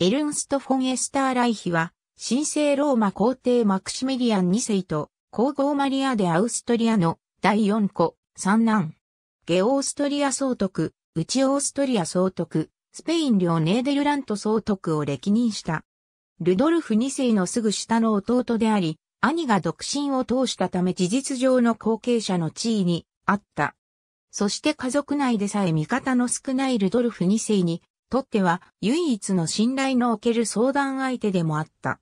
エルンスト・フォン・エスター・ライヒは、神聖ローマ皇帝マクシミリアン2世と、皇后マリア・でアウストリアの第4子、三男。ゲオーストリア総督、内オーストリア総督、スペイン領ネーデルラント総督を歴任した。ルドルフ2世のすぐ下の弟であり、兄が独身を通したため事実上の後継者の地位にあった。そして家族内でさえ味方の少ないルドルフ2世にとっては唯一の信頼のおける相談相手でもあった。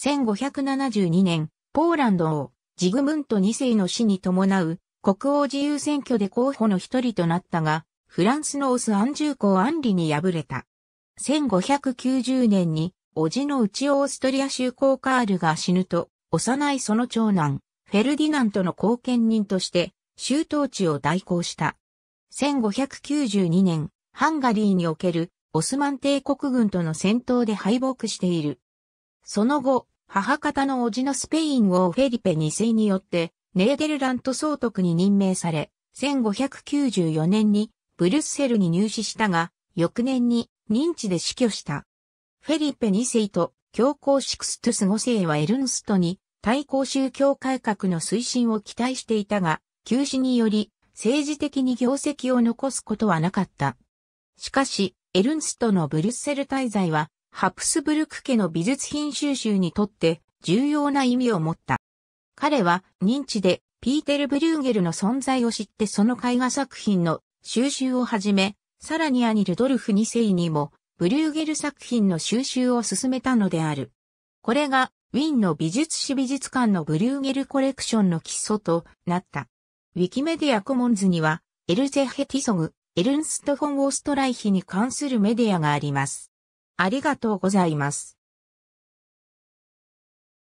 1572年、ポーランド王、ジグムント2世の死に伴う国王自由選挙で候補の一人となったが、フランスのオス・アンジュー公・アンリに敗れた。1590年に、叔父の内オーストリア州公カールが死ぬと、幼いその長男、フェルディナントの後見人として、州統治を代行した。1592年、ハンガリーにおけるオスマン帝国軍との戦闘で敗北している。その後、母方の叔父のスペイン王フェリペ2世によって、ネーデルラント総督に任命され、1594年にブルッセルに入試したが、翌年に認知で死去した。フェリペ2世と教皇シクストゥス5世はエルンストに対抗宗教改革の推進を期待していたが、休止により政治的に業績を残すことはなかった。しかし、エルンストのブリュッセル滞在は、ハプスブルク家の美術品収集にとって重要な意味を持った。彼は認知でピーテル・ブリューゲルの存在を知ってその絵画作品の収集を始め、さらにアニルドルフ2世にもブリューゲル作品の収集を進めたのである。これがウィンの美術史美術館のブリューゲルコレクションの基礎となった。ウィキメディアコモンズにはエルゼヘティソグ、エルンスト・フォン・オーストライヒに関するメディアがあります。ありがとうございます。